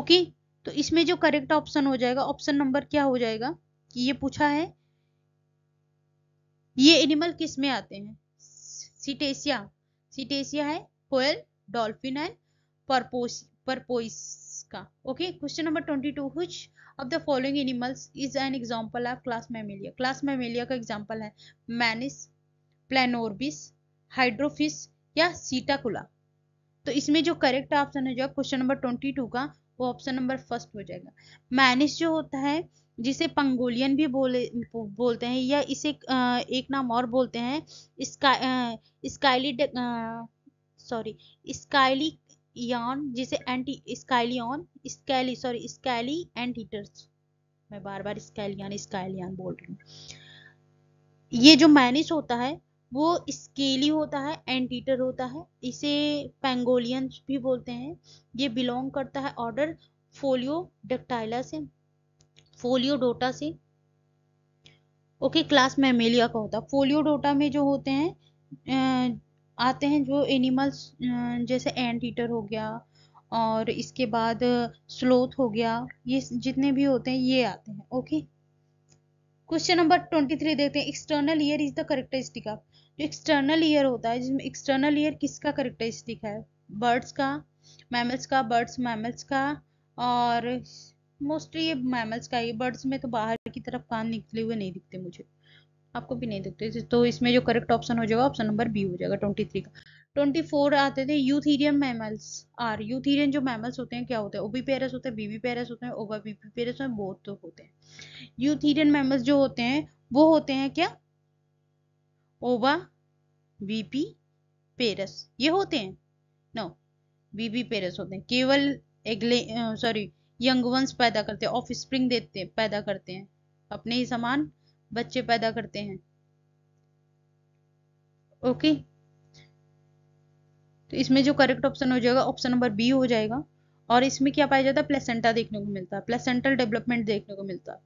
S1: ओके तो इसमें जो करेक्ट ऑप्शन हो जाएगा ऑप्शन नंबर क्या हो जाएगा कि ये पूछा है ये एनिमल किस में आते हैं सीटेसिया सीटेसिया है whale dolphin and porpoise porpoise का okay question number twenty two which of the following animals is an example of class Mammalia class Mammalia का एग्जाम्पल है मैनिस प्लेनोरबिस हाइड्रोफिस या सीटाकुला तो इसमें जो करेक्ट ऑप्शन है जो क्वेश्चन नंबर ट्वेंटी टू का वो ऑप्शन नंबर फर्स्ट हो जाएगा मैनिस जो होता है जिसे पंगोलियन भी बोले बोलते हैं या इसे एक नाम और बोलते हैं इसका स्काइली सॉरी स्काइली यान जिसे एंटी स्काइलियन स्कैली सॉरी स्कैली एंटीटर्स मैं बार बार स्कैलियन स्काइलियन बोल रही हूँ ये जो मैनिस होता है वो स्केली होता है एंटीटर होता है इसे पेंगोलियन भी बोलते हैं ये बिलोंग करता है ऑर्डर फोलियो डक्टाइला से फोलियोडोटा से ओके क्लास मेमेलिया का होता है फोलियोडोटा में जो होते हैं आते हैं जो एनिमल्स जैसे एंड ईटर हो गया और इसके बाद स्लोथ हो गया ये जितने भी होते हैं ये आते हैं okay question number twenty three देखते हैं external ear is the characteristic of जो एक्सटर्नल ईयर होता है जिसमें एक्सटर्नल ईयर किसका करेक्टरिस्टिक है बर्ड्स का मैमल्स का बर्ड्स मैमल्स का और मोस्टली ये मैमल्स का ही बर्ड्स में तो बाहर की तरफ कान निकले हुए नहीं दिखते मुझे आपको भी नहीं दिखते तो इसमें जो करेक्ट ऑप्शन हो जाएगा ऑप्शन नंबर बी हो जाएगा ट्वेंटी थ्री का ट्वेंटी फोर आते थे यूथीरियन मैमल्स आर यूथीरियन जो मैमल्स होते हैं क्या होते हैं ओबी पेरस होते हैं बीबी पेरस होते हैं ओबा बीबी पेरस होते बहुत तो होते हैं यूथीरियन मैमल्स जो होते हैं वो होते हैं क्या ओबा बीपी पेरस ये होते हैं नो बीबी पेरस होते हैं केवल एग्ले सॉरी यंग वंस पैदा करते हैं ऑफ स्प्रिंग देते पैदा करते हैं अपने ही समान बच्चे पैदा करते हैं ओके तो इसमें जो करेक्ट ऑप्शन हो जाएगा ऑप्शन नंबर बी हो जाएगा और इसमें क्या पाया जाता है प्लेसेंटा देखने को मिलता है प्लेसेंटल डेवलपमेंट देखने को मिलता है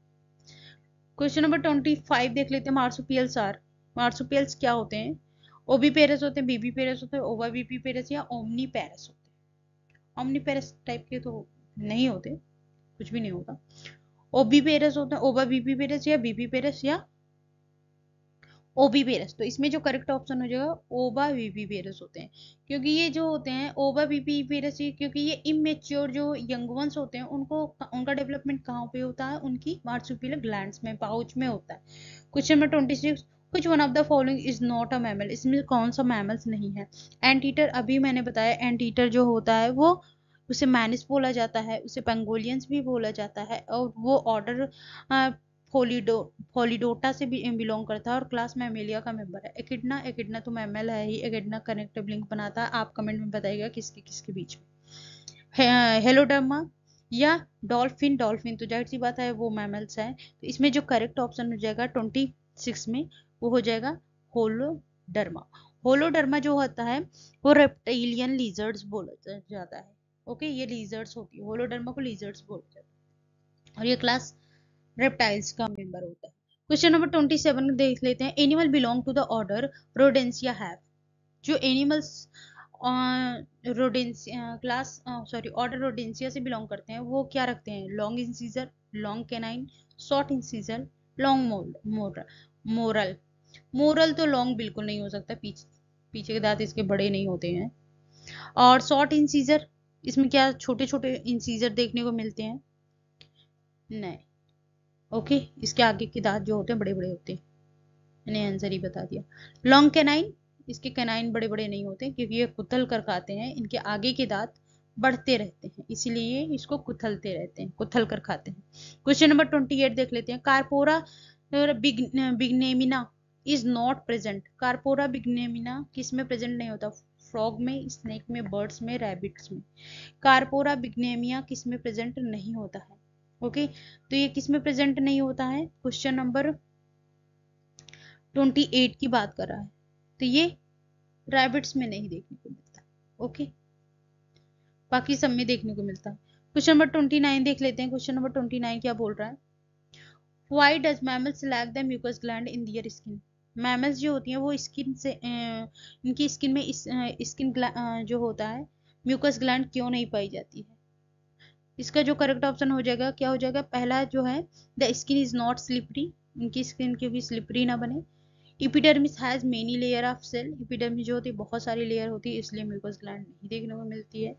S1: क्वेश्चन नंबर ट्वेंटी फाइव देख लेते हैं मार्सुपियल्स आर मार्सुपियल्स क्या होते हैं ओबी पेरस होते हैं बीबी पेरस होते हैं ओवा बीपी पेरस या ओमनी पेरस होते हैं ओमनी पेरस टाइप के तो नहीं होते कुछ भी नहीं होगा ओबी पेरस होता है ओबा बीपी पेरस या बीपी पेरस या ओबी पेरस तो इसमें जो करेक्ट ऑप्शन हो जाएगा ओबा बीपी पेरस होते हैं क्योंकि ये जो होते हैं ओबा बीपी पेरस ये क्योंकि ये इमेच्योर जो यंग वंस होते हैं उनको उनका डेवलपमेंट कहाँ पे होता है उनकी मार्सुपियल ग्लैंड में पाउच में होता है क्वेश्चन नंबर ट्वेंटी सिक्स कुछ one of the following is not a mammal इसमें कौन सा मैमल्स नहीं है एंटीटर अभी मैंने बताया एंटीटर जो होता है वो उसे मैनिस बोला जाता है उसे पेंगोलियंस भी बोला जाता है और वो ऑर्डर फोलिडो फोलिडोटा से भी बिलोंग करता है और क्लास मैमेलिया का मेंबर है एकिडना एकिडना तो मैमेल है ही एकिडना कनेक्टिव लिंक बनाता है आप कमेंट में बताइएगा किसके किसके बीच में हेलोडर्मा या डॉल्फिन डॉल्फिन तो जाहिर सी बात है वो मैमल्स हैं तो इसमें जो करेक्ट ऑप्शन हो जाएगा ट्वेंटी सिक्स में वो हो जाएगा होलोडर्मा होलोडर्मा जो होता है वो रेप्टिलियन लीजर्ड्स बोला जाता है ओके ये लीजर्स होती है होलोडर्मा को लीजर्स बोलते हैं और ये क्लास रेप्टाइल्स का मेंबर होता है क्वेश्चन नंबर ट्वेंटी सेवन देख लेते हैं animal belong to the order Rodentia have जो animals Rodentia class sorry order Rodentia से बिलोंग करते हैं वो क्या रखते हैं long incisor long canine short incisor long molar molar molar molar तो लॉन्ग बिल्कुल नहीं हो सकता पीछे पीछे के दांत इसके बड़े नहीं होते हैं और शॉर्ट इंसीजर इसमें क्या छोटे छोटे इंसीजर देखने को मिलते हैं नहीं ओके इसके आगे के दांत जो होते हैं बड़े बड़े होते हैं मैंने आंसर ही बता दिया लॉन्ग कैनाइन इसके कैनाइन बड़े बड़े नहीं होते क्योंकि ये कुतल कर खाते हैं इनके आगे के दांत बढ़ते रहते हैं इसीलिए इसको कुथलते रहते हैं कुथल कर खाते हैं क्वेश्चन नंबर ट्वेंटी एट देख लेते हैं corpora big bigemina is not present corpora bigemina किस में प्रेजेंट नहीं होता फ्रॉग में स्नेक में बर्ड्स में रैबिट्स में कारपोरा बिग्नेमिया किस में प्रेजेंट नहीं होता है ओके तो ये किस में प्रेजेंट नहीं होता है क्वेश्चन नंबर ट्वेंटी एट की बात कर रहा है तो ये रैबिट्स में नहीं देखने को मिलता ओके बाकी सब में देखने को मिलता है क्वेश्चन नंबर ट्वेंटी नाइन देख लेते हैं क्वेश्चन नंबर ट्वेंटी नाइन क्या बोल रहा है why does mammal lack the mucus gland in their skin mammals जो होती हैं वो स्किन से इनकी स्किन में इस, स्किन जो होता है म्यूकस ग्लैंड क्यों नहीं पाई जाती है इसका जो करेक्ट ऑप्शन हो जाएगा क्या हो जाएगा पहला जो है the skin is not slippery इनकी स्किन क्योंकि स्लिपरी ना बने epidermis has many layer of cell epidermis जो होती है बहुत सारी लेयर होती है इसलिए म्यूकस ग्लैंड नहीं देखने को मिलती है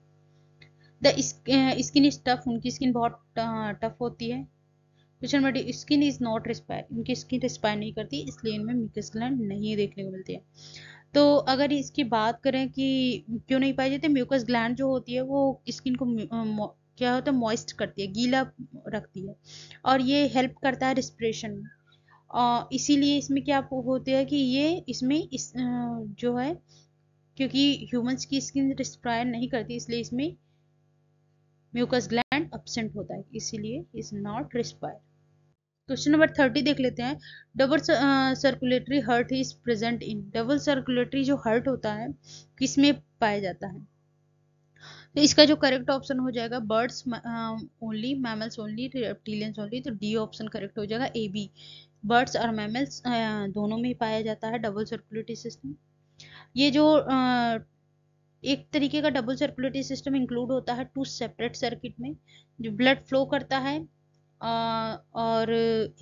S1: द स्किन इज टफ उनकी स्किन बहुत टफ होती है question number D skin is not respire इनकी स्किन रिस्पायर नहीं करती इसलिए इनमें मिकस ग्लैंड नहीं देखने को मिलती है तो अगर इसकी बात करें कि क्यों नहीं पाई जाती म्यूकस ग्लैंड जो होती है वो स्किन को क्या होता है मॉइस्ट करती है गीला रखती है और ये हेल्प करता है रिस्परेशन में इसीलिए इसमें क्या होते है कि ये इसमें इस जो है क्योंकि ह्यूमंस की स्किन रिस्पायर नहीं करती इसलिए इसमें म्यूकस ग्लैंड एबसेंट होता है इसीलिए is not respire question number thirty देख लेते हैं double circulatory heart is present in double circulatory जो हर्ट होता है किसमें पाया जाता है तो इसका जो करेक्ट ऑप्शन हो जाएगा birds only mammals only reptilians only तो डी ऑप्शन करेक्ट हो जाएगा ए बी बर्ड्स और मैमल्स दोनों में पाया जाता है डबल सर्कुलेटरी सिस्टम ये जो आ, एक तरीके का डबल सर्कुलेटरी सिस्टम इंक्लूड होता है टू सेपरेट सर्किट में जो ब्लड फ्लो करता है और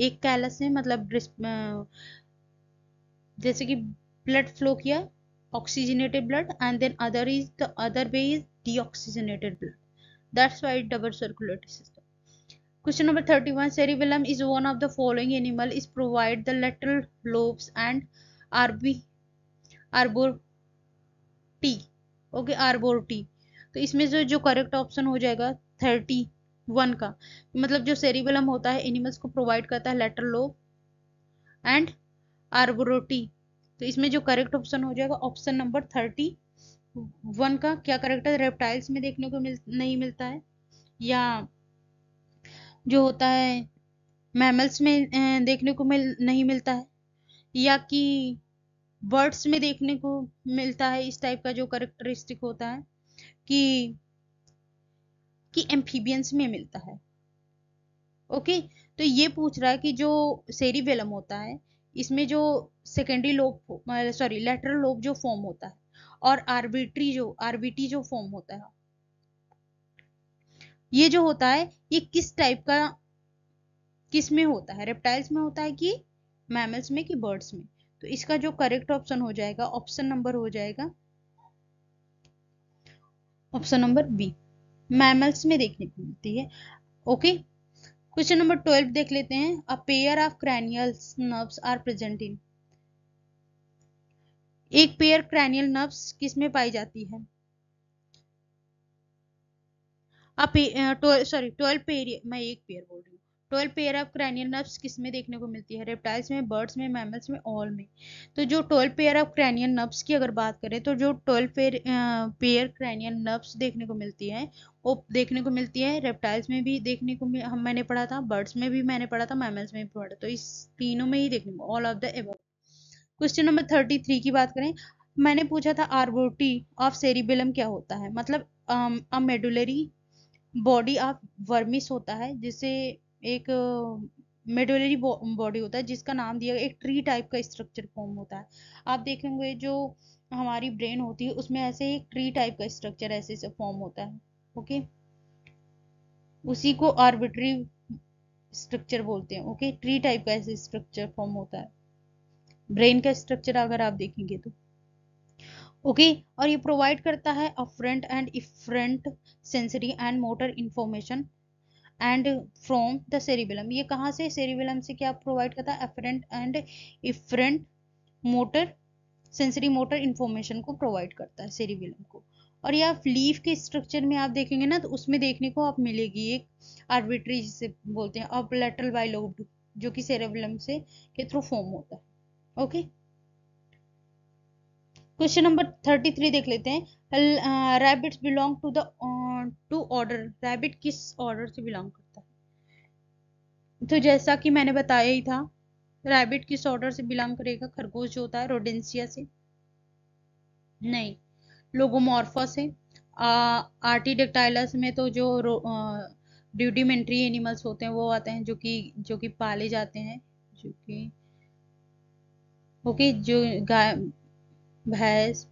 S1: एक कैलस ने मतलब जैसे कि ब्लड फ्लो किया oxygenated blood and then other is the other way is deoxygenated blood that's why double circulatory system question number thirty one 31 is one of the following animal is provide the the lobes and आरबी arbor टी okay arbor टी तो इसमें जो जो correct option हो जाएगा thirty one का मतलब जो सेरिबलम होता है एनिमल्स को प्रोवाइड करता है लेटर लोब एंड आर्बोरोटी तो इसमें जो करेक्ट ऑप्शन हो जाएगा ऑप्शन नंबर थर्टी वन का क्या करेक्ट है रेप्टाइल्स में देखने को मिल नहीं मिलता है या जो होता है मैमल्स में देखने को मिल नहीं मिलता है या कि बर्ड्स में देखने को मिलता है इस टाइप का जो करेक्टरिस्टिक होता है कि कि एम्फीबियंस में मिलता है ओके तो ये पूछ रहा है कि जो सेरिबेलम होता है इसमें जो secondary lobe sorry lateral lobe जो फॉर्म होता है और आर्बिट्री जो आर्बिटी जो फॉर्म होता है ये जो होता है ये किस टाइप का किस में होता है रेप्टाइल्स में होता है कि मैमल्स में कि बर्ड्स में तो इसका जो करेक्ट ऑप्शन हो जाएगा ऑप्शन नंबर हो जाएगा ऑप्शन नंबर बी मैमल्स में देखने को मिलती है ओके क्वेश्चन नंबर ट्वेल्व देख लेते हैं a pair of cranial nerves are present in एक पेयर क्रैनियल नर्व्स किस में पाई जाती है सॉरी ट्वेल्व पेयर मैं एक पेयर बोल रही हूँ twelve pair of cranial nerves किस में देखने को मिलती है रेप्टाइल्स में बर्ड्स में मैमल्स में ऑल में तो जो twelve pair of cranial nerves की अगर बात करें तो जो twelve pair pair cranial nerves देखने को मिलती है वो देखने को मिलती है रेप्टाइल्स में भी देखने को हम मैंने पढ़ा था बर्ड्स में भी मैंने पढ़ा था मैमल्स में भी पढ़ा तो इस तीनों में ही देखने को all of the above question number thirty three की बात करें मैंने पूछा था आर्बोटी ऑफ सेरिबेलम क्या होता है मतलब अमेडुलरी बॉडी ऑफ वर्मिस होता है जिसे एक मेडोलरी बॉडी होता है जिसका नाम दिया एक ट्री टाइप का स्ट्रक्चर फॉर्म होता है आप देखेंगे जो हमारी ब्रेन होती है उसमें ऐसे एक ट्री टाइप का स्ट्रक्चर ऐसे से फॉर्म होता है ओके उसी को आर्बिट्री स्ट्रक्चर बोलते हैं ओके ट्री टाइप का ऐसे स्ट्रक्चर फॉर्म होता है ब्रेन का स्ट्रक्चर अगर आप देखेंगे तो ओके okay? और ये प्रोवाइड करता है afferent and efferent sensory and motor information and from the cerebellum ये कहाँ से सेरिबिलम से क्या प्रोवाइड करता है afferent and efferent motor sensory motor information को प्रोवाइड करता है सेरिबिलम को और ये आप लीफ के स्ट्रक्चर में आप देखेंगे ना तो उसमें देखने को आप मिलेगी एक आर्बिट्री जिसे बोलते हैं अपलेटल बाइलोब जो कि सेरेबलम से के थ्रू फॉर्म होता है okay okay? Question number thirty three देख लेते हैं rabbit belong to the to order rabbit किस ऑर्डर से बिलोंग करता है तो जैसा कि मैंने बताया ही था रैबिट किस ऑर्डर से बिलोंग करेगा खरगोश जो होता है रोडेंसिया से नहीं लोगोमॉर्फा से आर्टिडेक्टाइलस में तो जो ड्यूडीमेंट्री uh, एनिमल्स होते हैं वो आते हैं जो कि जो कि पाले जाते हैं जो कि ओके okay, जो गाय भैंस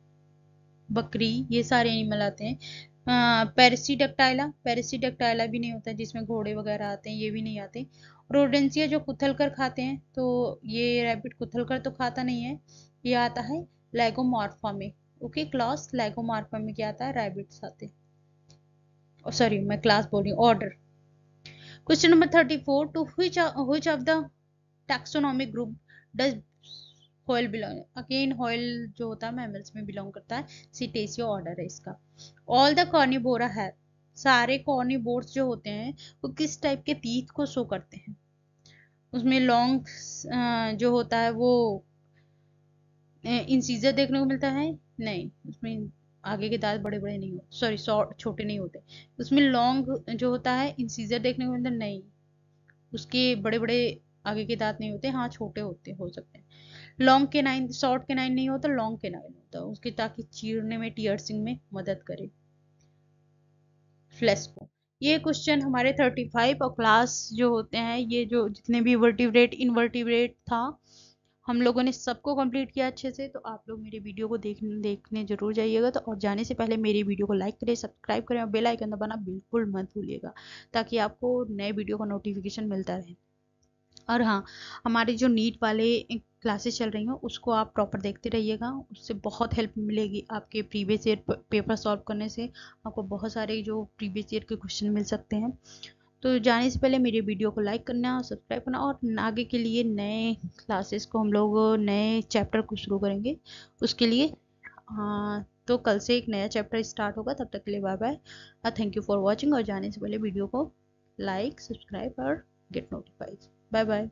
S1: बकरी ये सारे एनिमल आते हैं पेरसीडक्टाइला पेरसीडक्टाइला भी नहीं होता जिसमें घोड़े वगैरह आते हैं ये भी नहीं आते रोडेंसिया जो कुथल कर खाते हैं तो ये रैबिट कुथल कर तो खाता नहीं है ये आता है लैगोमार्फा में ओके क्लास लैगोमार्फा में क्या आता है रैबिट आते सॉरी oh, मैं क्लास बोल रही हूँ order question number thirty four to which of the taxonomic group does whale belong again whale जो होता है मैमल्स में बिलोंग करता है सीटेसियो ऑर्डर है इसका ऑल द कॉर्निबोरा है सारे कॉर्निबोर्स जो होते हैं वो किस टाइप के तीत को शो करते हैं उसमें लॉन्ग जो होता है वो इंसीजर देखने को मिलता है नहीं उसमें आगे के दांत बड़े बड़े नहीं होते सॉरी छोटे नहीं होते उसमें लॉन्ग जो होता है इंसीजर देखने को मिलता है नहीं उसके बड़े बड़े आगे के दांत नहीं होते हाँ छोटे होते हो सकते हैं लॉन्ग के नाइन शॉर्ट के नाइन नहीं होता लॉन्ग के नाइन होता है उसके ताकि चीरने में टीयरसिंग में मदद करे फ्लेस्को ये क्वेश्चन हमारे 35 और क्लास जो होते हैं ये जो जितने भी वर्टिब्रेट इनवर्टिब्रेट था हम लोगों ने सबको कंप्लीट किया अच्छे से तो आप लोग मेरे वीडियो को देख देखने जरूर जाइएगा तो और जाने से पहले मेरी वीडियो को लाइक करें सब्सक्राइब करें और बेल आइकन दबाना बिल्कुल मत भूलिएगा ताकि आपको नए वीडियो का नोटिफिकेशन मिलता रहे और हाँ हमारे जो नीट वाले क्लासेस चल रही हैं उसको आप प्रॉपर देखते रहिएगा उससे बहुत हेल्प मिलेगी आपके प्रीवियस ईयर पेपर सॉल्व करने से आपको बहुत सारे जो प्रीवियस ईयर के क्वेश्चन मिल सकते हैं तो जाने से पहले मेरे वीडियो को लाइक करना सब्सक्राइब करना और आगे के लिए नए क्लासेस को हम लोग नए चैप्टर को शुरू करेंगे उसके लिए आ, हाँ, तो कल से एक नया चैप्टर स्टार्ट होगा तब तक के लिए bye bye thank you for watching और जाने से पहले वीडियो को लाइक सब्सक्राइब और गेट नोटिफाइड बाय बाय